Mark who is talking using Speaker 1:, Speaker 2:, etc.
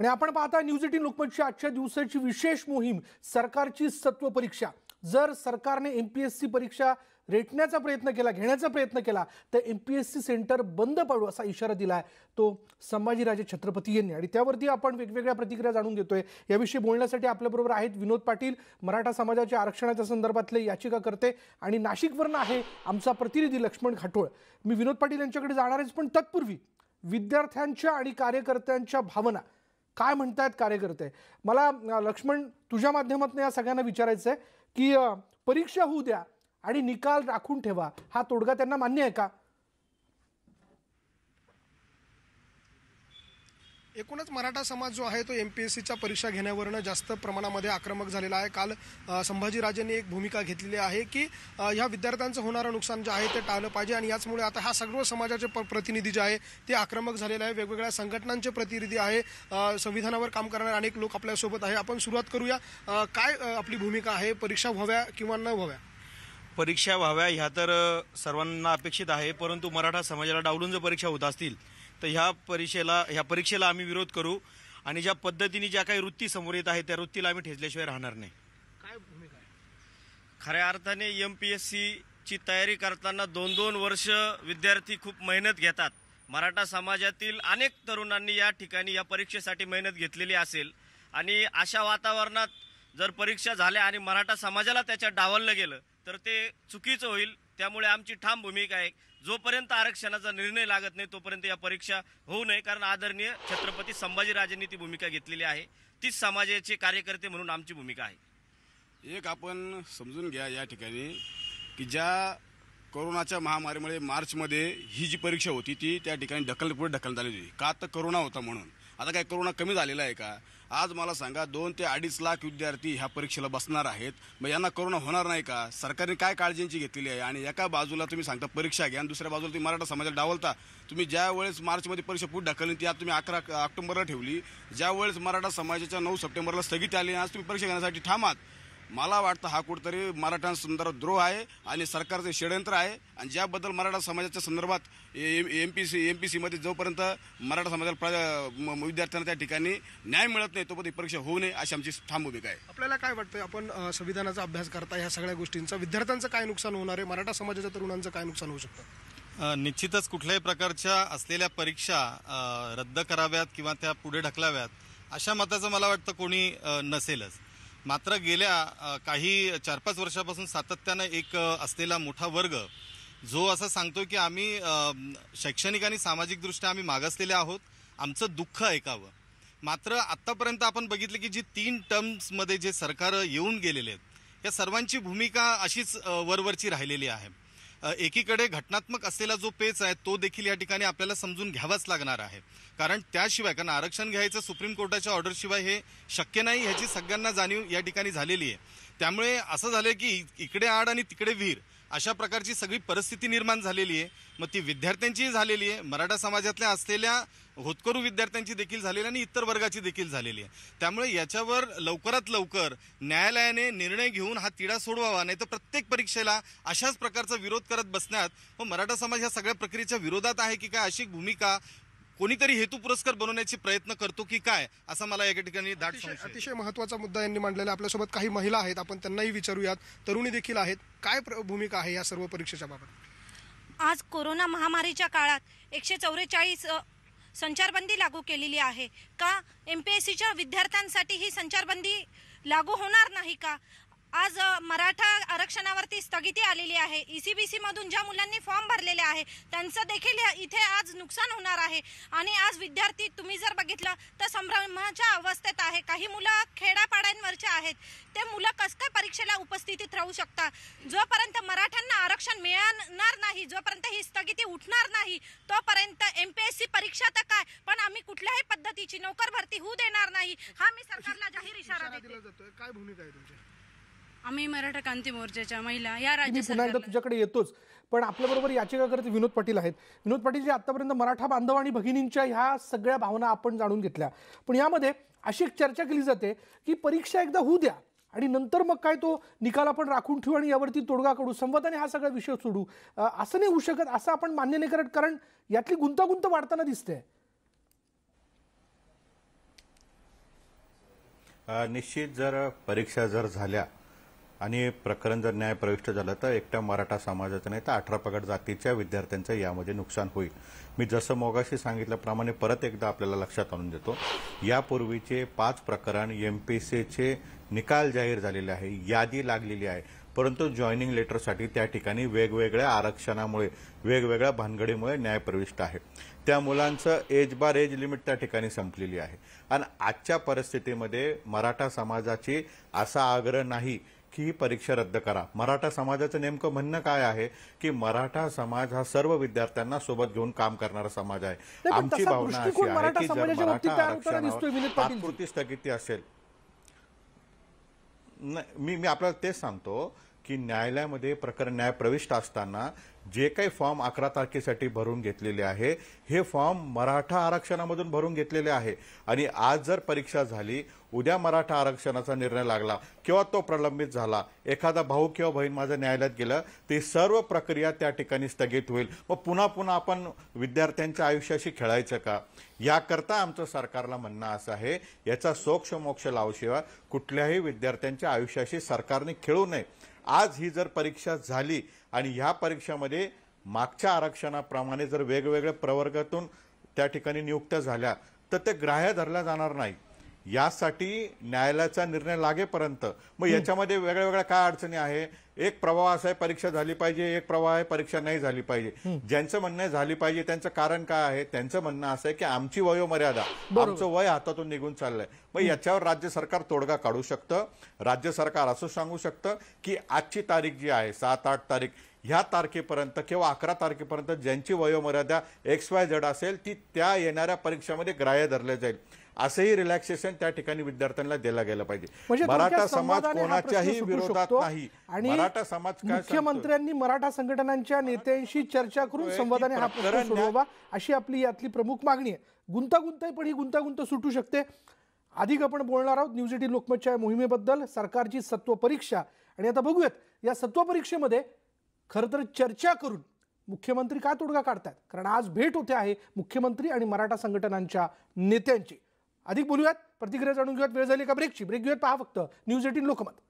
Speaker 1: आणि आपण पाहता न्यूज एटीन लोकमतची आजच्या दिवसाची विशेष मोहीम सरकारची सत्व परीक्षा जर सरकारने एम पी एस सी परीक्षा रेटण्याचा प्रयत्न केला घेण्याचा प्रयत्न केला तर M P S C centre बंद पाडू असा इशारा दिला आहे तो संभाजीराजे छत्रपती यांनी आणि त्यावरती आपण वेगवेगळ्या प्रतिक्रिया जाणून घेतोय याविषयी बोलण्यासाठी आपल्याबरोबर आहेत विनोद पाटील मराठा समाजाच्या आरक्षणाच्या संदर्भातले याचिका करते आणि नाशिकवरनं आहे आमचा प्रतिनिधी लक्ष्मण घाटोळ मी विनोद पाटील यांच्याकडे जाणारच पण तत्पूर्वी विद्यार्थ्यांच्या आणि कार्यकर्त्यांच्या भावना काय म्हणतायत कार्यकर्ते मला लक्ष्मण तुझ्या माध्यमातून या सगळ्यांना विचारायचं आहे की परीक्षा होऊ द्या आणि निकाल राखून ठेवा हा तोडगा त्यांना मान्य आहे का
Speaker 2: एकूणच मराठा समाज जो आहे तो एम पी एस सीच्या परीक्षा घेण्यावरनं जास्त प्रमाणामध्ये आक्रमक झालेला आहे काल संभाजीराजेंनी एक भूमिका घेतलेली आहे की ह्या विद्यार्थ्यांचं होणारं नुकसान जे आहे ते टाळलं पाहिजे आणि याचमुळे आता हा सर्व समाजाचे प्रतिनिधी जे आहे ते आक्रमक झालेले आहे वेगवेगळ्या संघटनांचे प्रतिनिधी आहे संविधानावर काम करणारे अनेक लोक आपल्यासोबत आहे आपण सुरुवात करूया काय आपली भूमिका आहे परीक्षा व्हाव्या किंवा न
Speaker 3: व्हाव्या परीक्षा व्हाव्या ह्या तर सर्वांना अपेक्षित आहे परंतु मराठा समाजाला डावलून जर परीक्षा होत असतील तर ह्या परीक्षेला ह्या परीक्षेला आम्ही विरोध करू आणि ज्या पद्धतीने ज्या काही वृत्ती समोर येत आहे त्या वृत्तीला आम्ही ठेचल्याशिवाय राहणार नाही काय भूमिका
Speaker 2: खऱ्या अर्थाने एम पी एस सीची तयारी करताना दोन दोन वर्ष विद्यार्थी खूप मेहनत घेतात मराठा समाजातील अनेक तरुणांनी या ठिकाणी या परीक्षेसाठी मेहनत घेतलेली असेल आणि अशा वातावरणात जर परीक्षा झाल्या आणि मराठा समाजाला त्याच्यात डावललं गेलं तर ते चुकीचं होईल त्यामुळे आमची ठाम भूमिका आहे जोपर्यंत आरक्षणाचा निर्णय लागत नाही तोपर्यंत या परीक्षा होऊ नये कारण आदरणीय छत्रपती संभाजीराजांनी ती भूमिका घेतलेली आहे तीच समाजाचे कार्यकर्ते म्हणून आमची भूमिका
Speaker 4: आहे एक आपण समजून घ्या या ठिकाणी की ज्या कोरोनाच्या महामारीमुळे मार्चमध्ये ही जी परीक्षा होती ती त्या ठिकाणी ढकलपुढे ढकल आली होती का तर करोना होता म्हणून आता काय कोरोना कमी झालेला आहे का आज मला सांगा दोन ते अडीच लाख विद्यार्थी ह्या परीक्षेला बसणार आहेत मग यांना कोरोना होणार नाही का सरकारने काय काळजींची घेतलेली आहे आणि एका बाजूला तुम्ही सांगता परीक्षा घ्या आणि दुसऱ्या बाजूला तुम्ही मराठा समाजाला डावलता तुम्ही ज्या वेळेस मार्चमध्ये परीक्षा पुढे ढकलली ती आज तुम्ही अकरा ऑक्टोबरला ठेवली ज्या वेळेस मराठा समाजाच्या नऊ सप्टेंबरला स्थगिती आली आज तुम्ही परीक्षा घेण्यासाठी थांबात मला वाटतं हा कुठतरी मराठ्यांसंदर्भात द्रोह आहे आणि सरकारचे षडयंत्र आहे आणि ज्याबद्दल मराठा समाजाच्या संदर्भात M M P C M P सीमध्ये जोपर्यंत मराठा समाजाला प्रा विद्यार्थ्यांना त्या ठिकाणी न्याय मिळत नाही तोपर्यंत ही परीक्षा होऊ नये अशी आमची ठाम भूमिका आहे
Speaker 2: आपल्याला काय वाटतं आपण संविधानाचा अभ्यास करता ह्या सगळ्या गोष्टींचा विद्यार्थ्यांचं काय नुकसान होणार आहे मराठा समाजाच्या तरुणांचं काय नुकसान होऊ
Speaker 4: शकतं निश्चितच कुठल्याही प्रकारच्या असलेल्या परीक्षा रद्द कराव्यात किंवा त्या पुढे ढकलाव्यात अशा मताचं मला वाटतं कोणी नसेलच मात्र गेल्या काही चार पाच वर्षापासून सातत्यानं एक असलेला मोठा वर्ग जो असं सांगतो की आम्ही शैक्षणिक आणि सामाजिकदृष्ट्या आम्ही मागासलेले आहोत आमचं दुःख ऐकावं मात्र आत्तापर्यंत आपण बघितलं की जी तीन टर्म्समध्ये जे सरकार येऊन गेलेले आहेत या सर्वांची भूमिका अशीच वरवरची राहिलेली आहे एकीकडे घटनात्मक असलेला जो पेच आहे तो देखील या ठिकाणी आपल्याला समजून घ्यावाच लागणार आहे कारण त्याशिवाय कारण आरक्षण घ्यायचं सुप्रीम कोर्टाच्या ऑर्डरशिवाय हे शक्य नाही ह्याची सगळ्यांना जाणीव या ठिकाणी झालेली आहे त्यामुळे असं झालं की इकडे आड आणि तिकडे विहीर अशा प्रकारची सगळी परिस्थिती निर्माण झालेली आहे मग ती विद्यार्थ्यांचीही झालेली आहे मराठा समाजातल्या असलेल्या होतकरू विद्यार्थ्यांची देखील झालेली आहे आणि इतर वर्गाची देखील झालेली आहे त्यामुळे याच्यावर लवकरात लवकर न्यायालयाने निर्णय घेऊन हा तिढा सोडवावा नाही तर प्रत्येक परीक्षेला अशाच प्रकारचा विरोध करत बसण्यात मग मराठा समाज ह्या सगळ्या प्रक्रियेच्या विरोधात आहे की काय अशी भूमिका कोणीतरी हेतू पुरस्कार बनवण्याचे प्रयत्न करतो की काय असा मला या ठिकाणी दाट
Speaker 2: अतिशय महत्वाचा मुद्दा यांनी मांडलेला आपल्यासोबत काही महिला आहेत आपण त्यांनाही विचारूयात तरुणी देखील आहेत काय भूमिका आहे या सर्व परीक्षेच्या बाबत
Speaker 4: आज कोरोना महामारीच्या काळात एकशे चौवेचाळीस संचारबंदी लागू केलेली आहे का एम पी एस सीच्या विद्यार्थ्यांसाठी ही संचारबंदी लागू होणार नाही का आज मराठा आरक्षणावरती स्थगिती आलेली आहे ई e सी बी सीमधून ज्या मुलांनी फॉर्म भरलेले आहे त्यांचं देखील इथे आज नुकसान होणार आहे आणि आज विद्यार्थी तुम्ही जर बघितलं तर संभ्रमाच्या अवस्थेत आहे काही मुलं खेड्यापाड्यांवरचे आहेत ते मुलं कस काय परीक्षेला उपस्थितीत राहू शकतात जोपर्यंत मराठ्यांना आरक्षण मिळणार नाही जोपर्यंत ही स्थगिती उठणार नाही तोपर्यंत एम पी एस सी परीक्षा तर काय पण आम्ही कुठल्याही पद्धतीची नोकर भरती होऊ देणार नाही
Speaker 2: हा मी सरकारला जाहीर इशारा देते काय भूमिका आहे तुमची आम्ही मराठा क्रांती मोर्चाच्या महिला या राज्य
Speaker 1: पुन्हा एकदा तुझ्याकडे येतोच पण आपल्याबरोबर करत विनोद पाटील आहेत विनोद पाटील जे आतापर्यंत मराठा बांधव आणि भगिनींच्या ह्या सगळ्या भावना आपण जाणून घेतल्या पण यामध्ये अशी एक चर्चा केली जाते की परीक्षा एकदा होऊ द्या आणि नंतर मग काय तो निकाल आपण राखून ठेवू आणि यावरती तोडगा काढू संवादाने हा सगळा विषय सोडू असं नाही होऊ शकत असं आपण मान्य नाही करत कारण यातली गुंतागुंत वाढताना दिसते
Speaker 3: निश्चित जर परीक्षा जर झाल्या आणि प्रकरण जर न्याय प्रविष्ट झालं तर एकट्या मराठा समाजाचं नाही तर अठरा पगड जातीच्या विद्यार्थ्यांचं यामध्ये नुकसान होईल मी जसं मोगाशी सांगितल्याप्रमाणे परत एकदा आपल्याला लक्षात आणून देतो यापूर्वीचे पाच प्रकरण एम पी सीचे निकाल जाहीर झालेले आहे यादी लागलेली आहे परंतु जॉईनिंग लेटरसाठी त्या ठिकाणी वेगवेगळ्या आरक्षणामुळे वेगवेगळ्या भानगडीमुळे न्यायप्रविष्ट आहे त्या मुलांचं एज बार एज लिमिट त्या ठिकाणी संपलेली आहे आणि आजच्या परिस्थितीमध्ये मराठा समाजाची असा आग्रह नाही की परीक्षा रद्द करा मराठा समाजाचं नेमकं म्हणणं काय आहे की मराठा समाज हा सर्व विद्यार्थ्यांना सोबत घेऊन काम करणारा समाज आहे आमची भावना अशी आहे की जर मराठा आरक्षण तात्पुरती स्थगिती असेल मी मी आपल्याला तेच सांगतो की न्यायालयामध्ये प्रकरण न्याय प्रविष्ट असताना जे काही फॉर्म अकरा तारखेसाठी भरून घेतलेले आहे हे फॉर्म मराठा आरक्षणामधून भरून घेतलेले आहे आणि आज जर परीक्षा झाली उद्या मराठा आरक्षणाचा निर्णय लागला किंवा तो प्रलंबित झाला एखादा भाऊ किंवा बहीण माझं न्यायालयात गेलं ती सर्व प्रक्रिया त्या ठिकाणी स्थगित होईल मग पुन्हा पुन्हा आपण विद्यार्थ्यांच्या आयुष्याशी खेळायचं का याकरता आमचं सरकारला म्हणणं असं आहे याचा सोक्ष मोक्ष लावशिवाय कुठल्याही विद्यार्थ्यांच्या आयुष्याशी सरकारने खेळू नये आज ही जर परीक्षा झाली आणि ह्या परीक्षामध्ये मागच्या आरक्षणाप्रमाणे जर वेगवेगळ्या प्रवर्गातून त्या ठिकाणी नियुक्त्या झाल्या तर ते ग्राह्य धरल्या जाणार नाही यासाठी न्यायालयाचा निर्णय लागेपर्यंत मग याच्यामध्ये वेगळ्या वेगळ्या काय अडचणी आहे एक प्रवाह असा आहे परीक्षा झाली पाहिजे एक प्रवाह आहे परीक्षा नाही झाली पाहिजे ज्यांचं म्हणणं झाली पाहिजे त्यांचं कारण काय आहे त्यांचं म्हणणं असं आहे की आमची वयोमर्यादा आमचं वय हातातून निघून चाललंय मग याच्यावर राज्य सरकार तोडगा काढू शकतं राज्य सरकार असं सांगू शकतं की आजची तारीख जी आहे सात आठ तारीख ह्या तारखेपर्यंत किंवा अकरा तारखेपर्यंत ज्यांची वयोमर्यादा एक्स वाय जड असेल ती त्या येणाऱ्या परीक्षामध्ये ग्राह्य धरले जाईल असंही रिलॅक्सेशन त्या ठिकाणी विद्यार्थ्यांना दिला गेला पाहिजे म्हणजे मराठा समाज कोणाच्याही विरोधात नाही आणि मराठा समाज मुख्यमंत्र्यांनी
Speaker 1: मराठा संघटनांच्या नेत्यांशी चर्चा करून संवादाने हा प्रकरण सोडवा अशी आपली यातली प्रमुख मागणी आहे गुंतागुंत पण ही गुंतागुंत सुटू शकते अधिक आपण बोलणार आहोत न्यूज एटी लोकमतच्या मोहिमेबद्दल सरकारची सत्व परीक्षा आणि आता बघूयात या सत्व परीक्षेमध्ये खरं तर चर्चा करून मुख्यमंत्री का तोडगा काढतात कारण आज भेट होते आहे मुख्यमंत्री आणि मराठा संघटनांच्या नेत्यांची अधिक बोलूयात प्रतिक्रिया जाणून घेऊयात वेळ झाली का ब्रेकची ब्रेक घेऊयात पहा फक्त न्यूज एटीन लोकमत